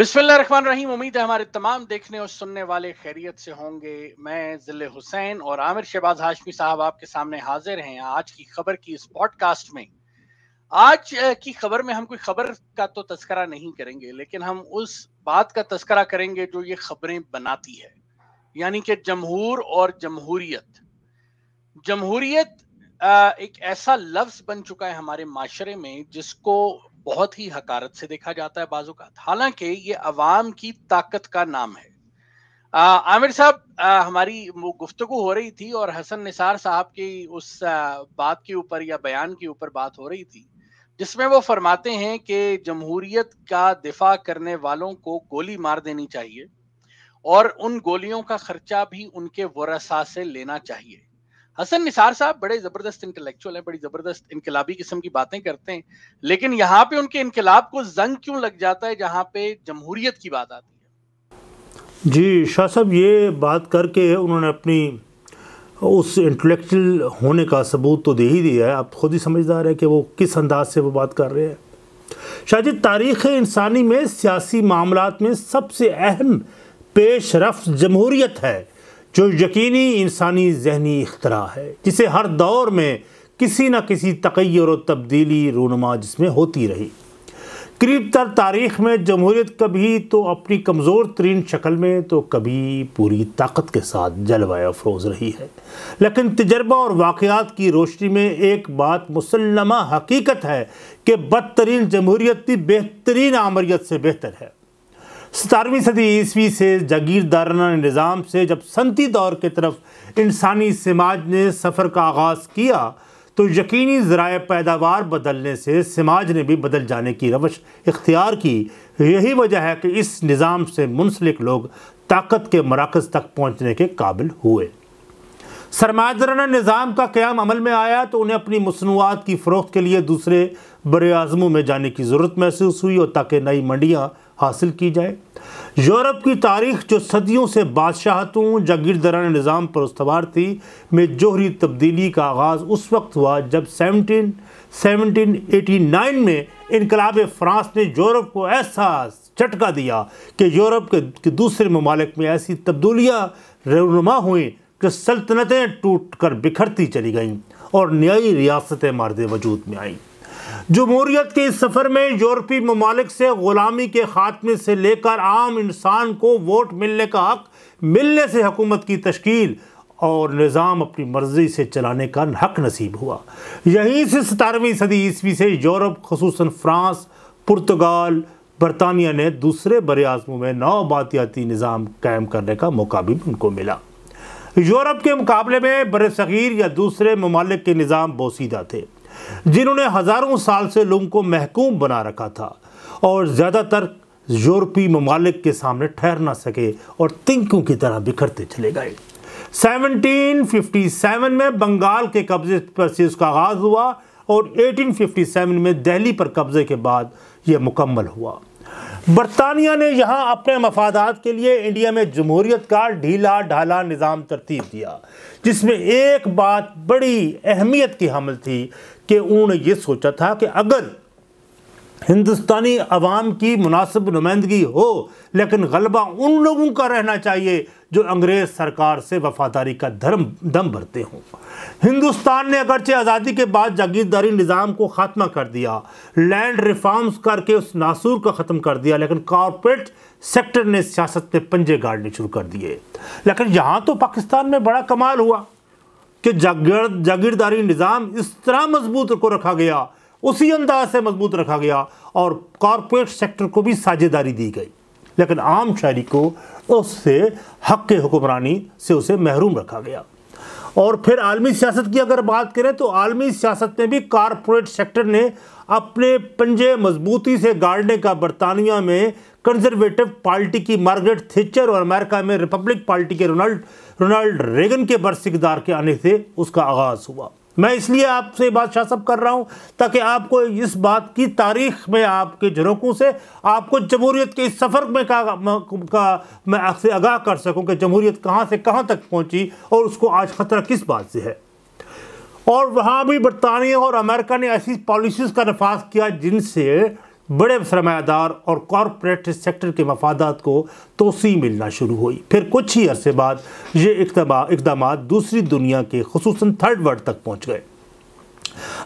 बिस्मिल्लाहमान उम्मीद है हमारे तमाम देखने और सुनने वाले खैरियत से होंगे मैं जिले हुसैन और आमिर शहबाज हाशमी साहब आपके सामने हाजिर हैं आज की खबर की इस पॉडकास्ट में आज की खबर में हम कोई खबर का तो तस्करा नहीं करेंगे लेकिन हम उस बात का तस्करा करेंगे जो ये खबरें बनाती है यानी कि जमहूर और जमहूरियत जमहूरियत एक ऐसा लफ्ज बन चुका है हमारे माशरे में जिसको बहुत ही हकारत से देखा जाता है बाजू का हालांकि ये अवाम की ताकत का नाम है आमिर साहब हमारी गुफ्तु हो रही थी और हसन निसार साहब की उस आ, बात के ऊपर या बयान के ऊपर बात हो रही थी जिसमें वो फरमाते हैं कि जमहूरियत का दिफा करने वालों को गोली मार देनी चाहिए और उन गोलियों का खर्चा भी उनके वरसा से लेना चाहिए हसन निसार साहब बड़े जबरदस्त इंटेलेक्चुअल हैं बड़ी जबरदस्त इनकलाबी किस्म की बातें करते हैं लेकिन यहाँ पे उनके इनकलाब को जंग क्यों लग जाता है जहाँ पे जमहूरियत की बात आती है जी शाह साहब ये बात करके उन्होंने अपनी उस इंटेलेक्चुअल होने का सबूत तो दे ही दिया है आप खुद ही समझदार है कि वो किस अंदाज से वो बात कर रहे हैं जी तारीख़ इंसानी में सियासी मामला में सबसे अहम पेशरफ जमहूरियत है जो यकीनी इंसानी जहनी अख्तरा है जिसे हर दौर में किसी न किसी तकैर व तब्दीली रूनमा जिसमें होती रही करीब तर तारीख़ में जमहूरीत कभी तो अपनी कमज़ोर तरीन शक्ल में तो कभी पूरी ताकत के साथ जलवा अफरोज़ रही है लेकिन तजर्बा और वाक़ात की रोशनी में एक बात मुसलमा हकीकत है कि बदतरीन जमहूरीत की बेहतरीन आमरीत से बेहतर है सतारवीं सदी ईस्वी से जागीरदाराना निज़ाम से जब सनती दौर की तरफ इंसानी समाज ने सफ़र का आगाज़ किया तो यकीनी ज़राए पैदावार बदलने से समाज ने भी बदल जाने की रवश इख्तियार की यही वजह है कि इस निज़ाम से मुंसलिक लोग ताकत के मराकज़ तक पहुँचने के काबिल हुए सरमादराना निज़ाम का क्याम अमल में आया तो उन्हें अपनी मसनूआत की फ़रोख के लिए दूसरे बर आज़मों में जाने की ज़रूरत महसूस हुई और ताकि नई मंडियाँ हासिल की जाए यूरोप की तारीख जो सदियों से बादशाहतों जागीरदारान निज़ाम पर उसवार थी में जोहरी तब्दीली का आगाज़ उस वक्त हुआ जब सेवनटीन सेवनटीन एटी नाइन में इनकलाब फ्रांस ने यूरोप को ऐसा झटका दिया कि यूरोप के दूसरे ममालिक में ऐसी तब्दीलियाँ रहनुमा हुई कि सल्तनतें टूट कर बिखरती चली गईं और नई रियासतें मारदे वजूद में आईं जमहूरीत के इस सफ़र में यूरोपी ममालिक से ग़ुलामी के ख़ात्मे से लेकर आम इंसान को वोट मिलने का हक मिलने से हुकूमत की तश्कील और निज़ाम अपनी मर्ज़ी से चलाने का हक नसीब हुआ यहीं से सतारहवीं सदी ईस्वी से यूरोप खसूस फ्रांस पुर्तगाल बरतानिया ने दूसरे बर आज़मों में नौबातियाती निज़ाम कायम करने का मौका भी उनको मिला यूरोप के मुकाबले में बर सग़ीर या दूसरे ममालिक के निज़ाम बोसीदा थे जिन्होंने हज़ारों साल से लोगों को महकूम बना रखा था और ज़्यादातर यूरोपी ममालिक के सामने ठहर ना सके और तिंकों की तरह बिखरते चले गए 1757 में बंगाल के कब्जे पर से उसका आगाज़ हुआ और 1857 में दिल्ली पर कब्ज़े के बाद यह मुकम्मल हुआ बरतानिया ने यहाँ अपने मफादात के लिए इंडिया में जमहूरियत का ढीला ढाला निज़ाम तरतीब दिया जिसमें एक बात बड़ी अहमियत की हमल थी कि उन्होंने ये सोचा था कि अगर हिंदुस्तानी अवाम की मुनासिब नुमाइंदगी हो लेकिन गलबा उन लोगों का रहना चाहिए जो अंग्रेज़ सरकार से वफादारी का धर्म दम भरते हों हिंदुस्तान ने अगरचे आज़ादी के बाद जागीरदारी निज़ाम को ख़ात्मा कर दिया लैंड रिफॉर्म्स करके उस नासूर का ख़त्म कर दिया लेकिन कॉरपोरेट सेक्टर ने सियासत में पंजे गाड़ने शुरू कर दिए लेकिन यहाँ तो पाकिस्तान में बड़ा कमाल हुआ कि जागीरदारी निज़ाम इस तरह मजबूत को रखा गया उसी अंदाज से मजबूत रखा गया और कॉरपोरेट सेक्टर को भी साझेदारी दी गई लेकिन आम शहरी को उससे हक के हुक्मरानी से उसे महरूम रखा गया और फिर आलमी सियासत की अगर बात करें तो आलमी सियासत में भी कॉरपोरेट सेक्टर ने अपने पंजे मजबूती से गाड़ने का बरतानिया में कंजर्वेटिव पार्टी की मार्गरेट थिचर और अमेरिका में रिपब्लिक पार्टी के रोनाल्ड रोनाल्ड रेगन के बरसिकदार के आने से उसका आगाज़ हुआ मैं इसलिए आपसे बात सब कर रहा हूँ ताकि आपको इस बात की तारीख में आपके झरोकों से आपको जमहूरीत के इस सफ़र में का, का मैं आपसे आगाह कर सकूँ कि जमहूरीत कहाँ से कहाँ तक पहुँची और उसको आज ख़तरा किस बात से है और वहाँ भी बरतानिया और अमेरिका ने ऐसी पॉलिसीज़ का नफाज किया जिनसे बड़े सरमादार और कॉरपोरेट सेक्टर के मफादात को तोसी मिलना शुरू हुई फिर कुछ ही अरसे बाद ये इकदाम दूसरी दुनिया के खसूस थर्ड वर्ल्ड तक पहुँच गए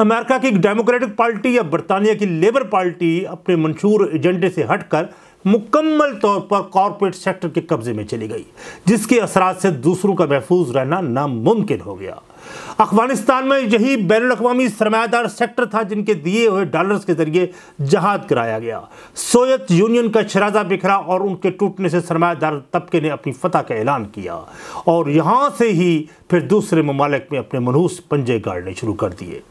अमेरिका की डेमोक्रेटिक पार्टी या बरतानिया की लेबर पार्टी अपने मंशूर एजेंडे से हटकर मुकम्मल तौर पर कॉरपोरेट सेक्टर के कब्जे में चली गई जिसके असरा से दूसरों का महफूज रहना नामुमकिन हो गया अफगानिस्तान में यही बैन अवी सरमादार सेक्टर था जिनके दिए हुए डॉलर्स के जरिए जहाद कराया गया सोवियत यूनियन का शराजा बिखरा और उनके टूटने से सरमादार तबके ने अपनी फतह का ऐलान किया और यहाँ से ही फिर दूसरे ममालिक में अपने मनहूस पंजे गाड़ने शुरू कर दिए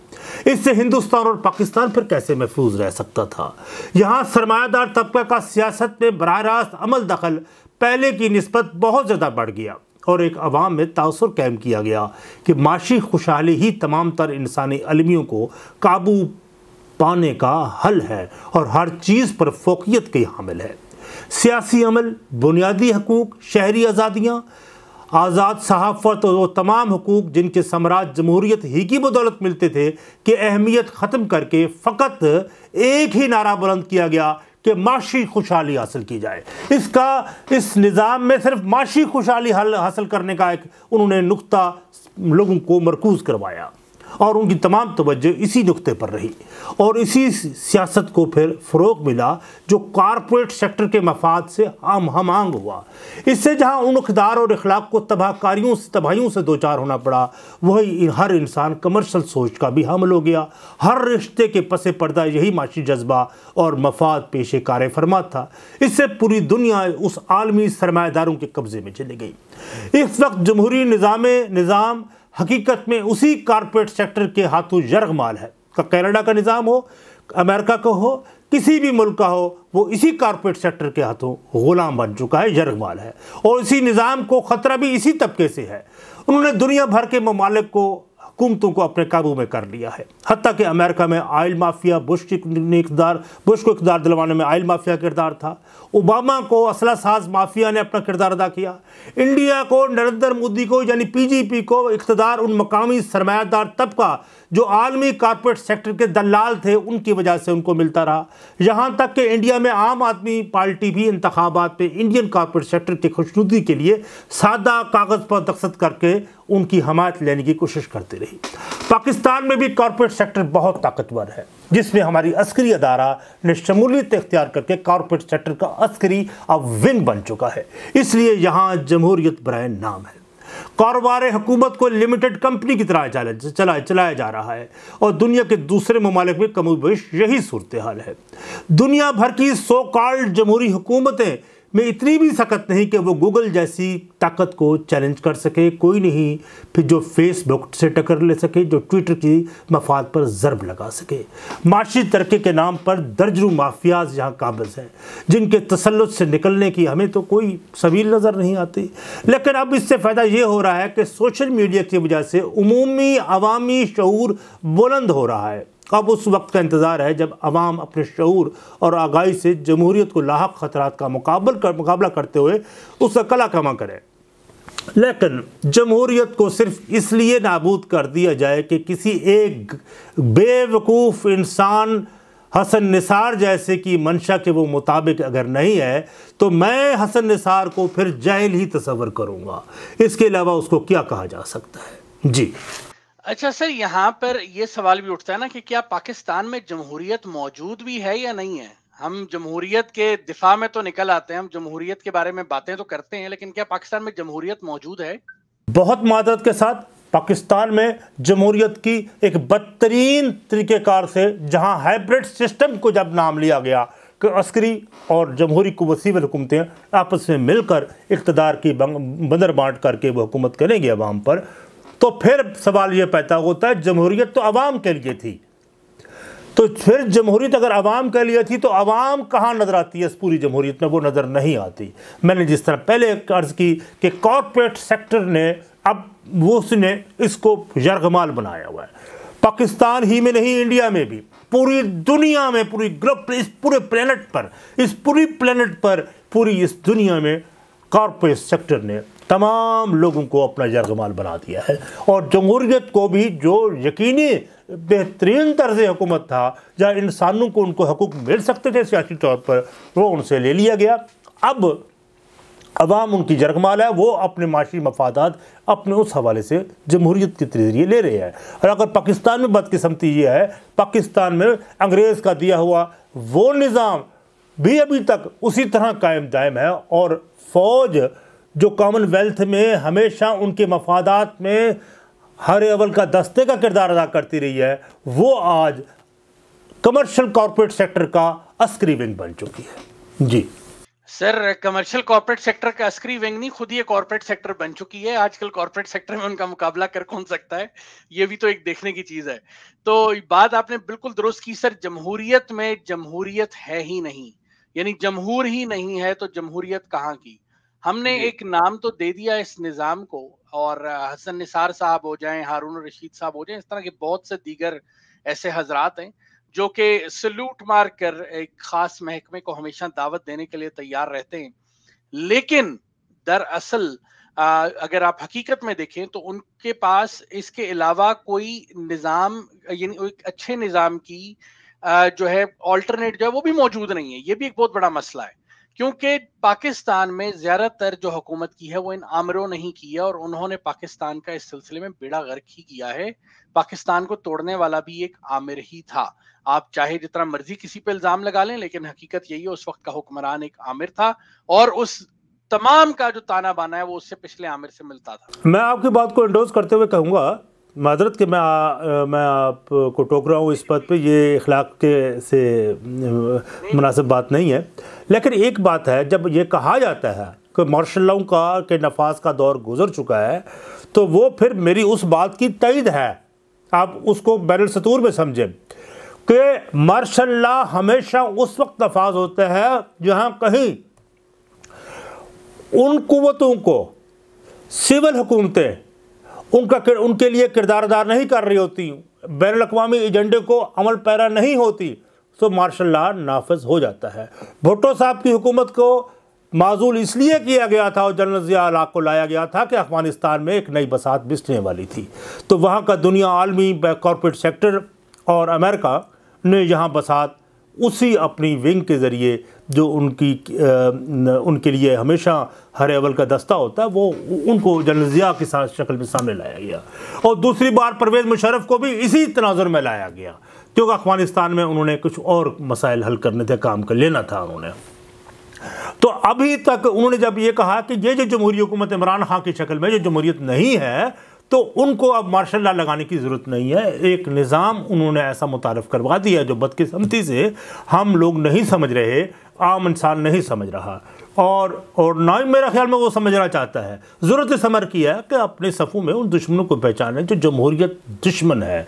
इससे हिंदुस्तान और पाकिस्तान फिर कैसे महफूज रह सकता था यहाँ सरमायादार तबके का सियासत में बरह रास्त अमल दखल पहले की नस्बत बहुत ज़्यादा बढ़ गया और एक आवाम में तासर कैम किया गया कि माशी खुशहाली ही तमाम तर इंसानी अलमियों को काबू पाने का हल है और हर चीज़ पर फोकियत के हामिल है सियासी अमल बुनियादी हकूक़ शहरी आज़ादियाँ आज़ाद सहाफ़त और वो तमाम हकूक़ जिनके साम्राज्य जमहूरीत ही की बदौलत मिलते थे कि अहमियत ख़त्म करके फ़कत एक ही नारा बुलंद किया गया कि माशी खुशहाली हासिल की जाए इसका इस निज़ाम में सिर्फ माशी खुशहाली हल हासिल करने का एक उन्होंने नुकता लोगों को मरकूज़ करवाया और उनकी तमाम तोज्जो इसी नुक्ते पर रही और इसी सियासत को फिर फ़रोग मिला जो कॉरपोरेट सेक्टर के मफाद से हम हम आंग हुआ इससे जहाँ उन इकदार और अखलाक को तबाहकारियों से तबाहियों से दो चार होना पड़ा वही हर इंसान कमर्शल सोच का भी हमल हो गया हर रिश्ते के पसे पर्दा यही माशी जज्बा और मफाद पेशे कार फरमा था इससे पूरी दुनिया उस आलमी सरमादारों के कब्ज़े में चली गई इस वक्त जमहूरी निज़ाम निज़ाम हकीकत में उसी कारपोरेट सेक्टर के हाथों यरगमाल है कैनेडा का निज़ाम हो अमेरिका का हो किसी भी मुल्क का हो वो इसी कारपोरेट सेक्टर के हाथों ग़ुलाम बन चुका है यरगमाल है और इसी निज़ाम को ख़तरा भी इसी तबके से है उन्होंने दुनिया भर के ममालिक को हुकूमतों को अपने काबू में कर लिया है हती कि अमेरिका में आयल माफिया बुश ने इकदार बुश को इकदार दिलवाने में आयल माफिया किरदार था ओबामा को असला साज माफिया ने अपना किरदार अदा किया इंडिया को नरेंद्र मोदी को यानी पी जी पी को इकतदार उन मकामी सरमायादार तबका जो आलमी कॉरपोरेट सेक्टर के दलाल थे उनकी वजह से उनको मिलता रहा यहाँ तक कि इंडिया में आम आदमी पार्टी भी इंतबात पर इंडियन कॉरपोरेट सेक्टर की खुशनुदी के लिए सादा कागज़ पर दस्त करके उनकी हमायत लेने की कोशिश करती रही पाकिस्तान में भी कॉरपोरेट सेक्टर बहुत ताकतवर है जिसमें हमारी अस्करी अदारा ने शमूलियत इख्तियार करके कॉरपोरेट सेक्टर का अस्करी अब विंग बन चुका है इसलिए यहाँ जमहूरियत बरए नाम है कारोबार हुकूमत को लिमिटेड कंपनी की तरह चला चलाया जा रहा है और दुनिया के दूसरे ममालिक में कमो बेश यही सूरत हाल है दुनिया भर की सो कॉल्ड जमहूरी हुकूमतें में इतनी भी सख्त नहीं कि वो गूगल जैसी ताकत को चैलेंज कर सके कोई नहीं फिर जो फेसबुक से टक्कर ले सके जो ट्विटर की मफाद पर ज़रब लगा सके माशी तरक्की के नाम पर दर्जनों माफियाज यहाँ काबज हैं जिनके तसलुत से निकलने की हमें तो कोई सबील नज़र नहीं आती लेकिन अब इससे फ़ायदा ये हो रहा है कि सोशल मीडिया की वजह से अमूमी अवामी शूर बुलंद हो रहा है अब उस वक्त का इंतज़ार है जब आवाम अपने शूर और आगाही से जमहूरीत को लाक ख़तरात का मुकाबल कर मुकाबला करते हुए उसका कला कमा करें लेकिन जमहूरीत को सिर्फ इसलिए नाबूद कर दिया जाए कि किसी एक बेवकूफ़ इंसान हसन निसार जैसे कि मंशा के वो मुताबिक अगर नहीं है तो मैं हसन निसार को फिर जहल ही तस्वर करूँगा इसके अलावा उसको क्या कहा जा सकता है जी अच्छा सर यहाँ पर ये सवाल भी उठता है ना कि क्या पाकिस्तान में जमहूरियत मौजूद भी है या नहीं है हम जमहूरियत के दिफा में तो निकल आते हैं हम जमहूरियत के बारे में बातें तो करते हैं लेकिन क्या पाकिस्तान में जमहूरियत मौजूद है बहुत मदद के साथ पाकिस्तान में जमहूरियत की एक बदतरीन तरीक़ेकार से जहां हाइब्रिड सिस्टम को जब नाम लिया गया कि अस्करी और जमहूरी कुत हुकूमतें आपस में मिलकर इकतदार की बंदर बांट करके वो हुकूमत करेंगे अवाम पर तो फिर सवाल ये पैदा होता है जमहूरियत तो आवाम के लिए थी तो फिर जमहूरीत अगर आवाम के लिए थी तो आवाम कहाँ नज़र आती है इस पूरी जमहूरीत में वो नज़र नहीं आती मैंने जिस तरह पहले अर्ज़ की कि कॉरपोरेट सेक्टर ने अब वो उसने इसको यरगमाल बनाया हुआ है पाकिस्तान ही में नहीं इंडिया में भी पूरी दुनिया में पूरी ग्रुप इस पूरे प्लानट पर इस पूरी प्लानट पर पूरी इस दुनिया में कॉरपोरेट सेक्टर ने तमाम लोगों को अपना यरगमाल बना दिया है और जमहूरीत को भी जो यकीनी बेहतरीन तर्ज हुकूमत था जहाँ इंसानों को उनको हकूक मिल सकते थे सियासी तौर पर वो उनसे ले लिया गया अब अवाम उनकी जरगमाल है वो अपने माशी मफादात अपने उस हवाले से जमहूरीत के जरिए ले रहे हैं और अगर पाकिस्तान में बदकस्मती ये है पाकिस्तान में अंग्रेज़ का दिया हुआ वो निज़ाम भी अभी तक उसी तरह कायम दायम है और फ़ौज जो कॉमनवेल्थ में हमेशा उनके मफादात में हर हरिअवल का दस्ते का किरदार अदा करती रही है वो आज कमर्शियल कॉरपोरेट सेक्टर का अस्क्री विंग बन चुकी है जी सर कमर्शियल कॉर्पोरेट सेक्टर का अस्क्री विंग नहीं खुद ये कॉर्पोरेट सेक्टर बन चुकी है आजकल कॉर्पोरेट सेक्टर में उनका मुकाबला कर कौन सकता है ये भी तो एक देखने की चीज है तो बात आपने बिल्कुल दुरुस्त की सर जमहूरियत में जमहूरियत है ही नहीं यानी जमहूर ही नहीं है तो जमहूरियत कहाँ की हमने एक नाम तो दे दिया इस निज़ाम को और हसन निसार साहब हो जाएं हारून रशीद साहब हो जाएं इस तरह के बहुत से दीगर ऐसे हजरात हैं जो कि सल्यूट मार कर एक ख़ास महकमे को हमेशा दावत देने के लिए तैयार रहते हैं लेकिन दरअसल अगर आप हकीकत में देखें तो उनके पास इसके अलावा कोई निज़ाम यानी एक अच्छे निज़ाम की जो है ऑल्टरनेट जो है वो भी मौजूद नहीं है ये भी एक बहुत बड़ा मसला है क्योंकि पाकिस्तान में ज्यादातर जो हुकूमत की है वो इन आमरों ने ही की है और उन्होंने पाकिस्तान का इस सिलसिले में बेड़ा गर्क ही किया है पाकिस्तान को तोड़ने वाला भी एक आमिर ही था आप चाहे जितना मर्जी किसी पे इल्जाम लगा लें लेकिन हकीकत यही है उस वक्त का हुक्मरान एक आमिर था और उस तमाम का जो ताना बाना है वो उससे पिछले आमिर से मिलता था मैं आपकी बात को इंडोज करते हुए कहूंगा माजरत के मैं आ, मैं आपको टोक रहा हूँ इस पद पे ये अखलाक के से मुनासिब बात नहीं है लेकिन एक बात है जब ये कहा जाता है कि मार्शलों का के नफाज का दौर गुजर चुका है तो वो फिर मेरी उस बात की तईद है आप उसको बैरल सतूर में समझें कि मार्शल्ला हमेशा उस वक्त नफाज होता है जहाँ कहीं उन कुतों को सिविल हुकूमतें उनका उनके लिए किरदार अदा नहीं कर रही होती बैन अवी एजेंडे को अमल पैरा नहीं होती तो मार्शल ला नाफज हो जाता है भुट्टो साहब की हुकूमत को माजूल इसलिए किया गया था और जनरल ज़िया लाख को लाया गया था कि अफगानिस्तान में एक नई बसात बिछने वाली थी तो वहाँ का दुनिया आलमी कॉरपोरेट सेक्टर और अमेरिका ने यहाँ बसात उसी अपनी विंग के ज़रिए जो उनकी आ, उनके लिए हमेशा हर एवल का दस्ता होता है वो उनको जनजिया की शक्ल में सामने लाया गया और दूसरी बार परवेज़ मुशरफ को भी इसी तनाजुर में लाया गया क्योंकि अफगानिस्तान में उन्होंने कुछ और मसाइल हल करने थे काम कर लेना था उन्होंने तो अभी तक उन्होंने जब ये कहा कि ये जो जमहूरी हुकूमत इमरान खां की शक्ल में जो जमहूरीत नहीं है तो उनको अब मार्शल ला लगाने की ज़रूरत नहीं है एक निज़ाम उन्होंने ऐसा मुतारफ़ करवा दिया जो बदकिस्मती से हम लोग नहीं समझ रहे आम इंसान नहीं समझ रहा और और ना ही मेरा ख्याल में वो समझना चाहता है ज़रूरत समर की है कि अपने सफ़ों में उन दुश्मनों को पहचाने जो जमहूरियत दुश्मन है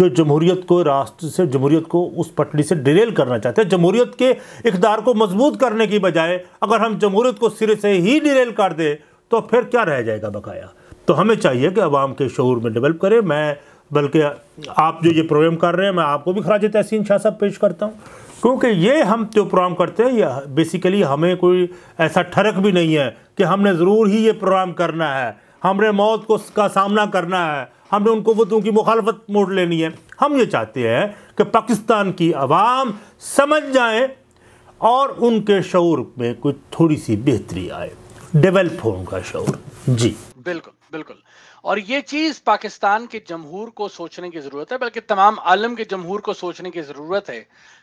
जो जमहूरीत को रास्ते से जमहूरीत को उस पटरी से डिलेल करना चाहते हैं जमहूरीत के इकदार को मजबूत करने की बजाय अगर हम जमहूरीत को सिरे से ही डिलेल कर दें तो फिर क्या रह जाएगा बकाया तो हमें चाहिए कि आवाम के शूर में डेवलप करें मैं बल्कि आप जो ये प्रोग्राम कर रहे हैं मैं आपको भी खराज तहसीन शाह साहब पेश करता हूँ क्योंकि ये हम जो प्रोग्राम करते हैं या बेसिकली हमें कोई ऐसा ठरक भी नहीं है कि हमने ज़रूर ही ये प्रोग्राम करना है हमने मौत को का सामना करना है हमने उनको वतों की मुखालफत मोड़ लेनी है हम ये चाहते हैं कि पाकिस्तान की आवाम समझ जाए और उनके शौर में कुछ थोड़ी सी बेहतरी आए डेवलप हो उनका शौर जी बिल्कुल बिल्कुल और ये चीज पाकिस्तान के जमहूर को सोचने की जरूरत है बल्कि तमाम आलम के जमहूर को सोचने की जरूरत है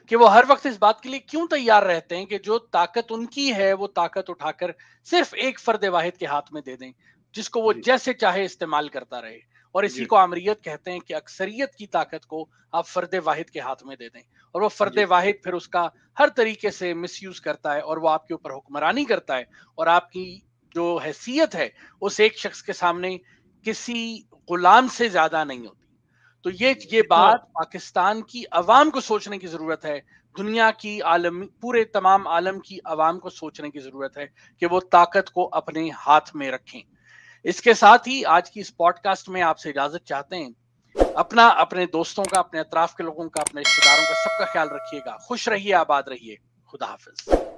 कि वो हर वक्त इस बात के लिए क्यों तैयार रहते हैं कि जो ताकत उनकी है वो ताकत उठाकर सिर्फ एक फर्द वाहिद के हाथ में दे दें जिसको वो जैसे चाहे इस्तेमाल करता रहे और इसी को आमरीत कहते हैं कि अक्सरियत की ताकत को आप फर्द वाहिद के हाथ में दे दें और वो फर्द वाहिद फिर उसका हर तरीके से मिस करता है और वो आपके ऊपर हुक्मरानी करता है और आपकी जो हैसियत है उस एक शख्स के सामने किसी गुलाम से ज्यादा नहीं होती तो ये ये हाँ। बात पाकिस्तान की आवाम को सोचने की जरूरत है दुनिया की आलम पूरे तमाम आलम की आवाम को सोचने की जरूरत है कि वो ताकत को अपने हाथ में रखें इसके साथ ही आज की इस पॉडकास्ट में आपसे इजाजत चाहते हैं अपना अपने दोस्तों का अपने अतराफ के लोगों का अपने रिश्तेदारों का सबका ख्याल रखिएगा खुश रहिए आबाद रहिए खुदा हाफिज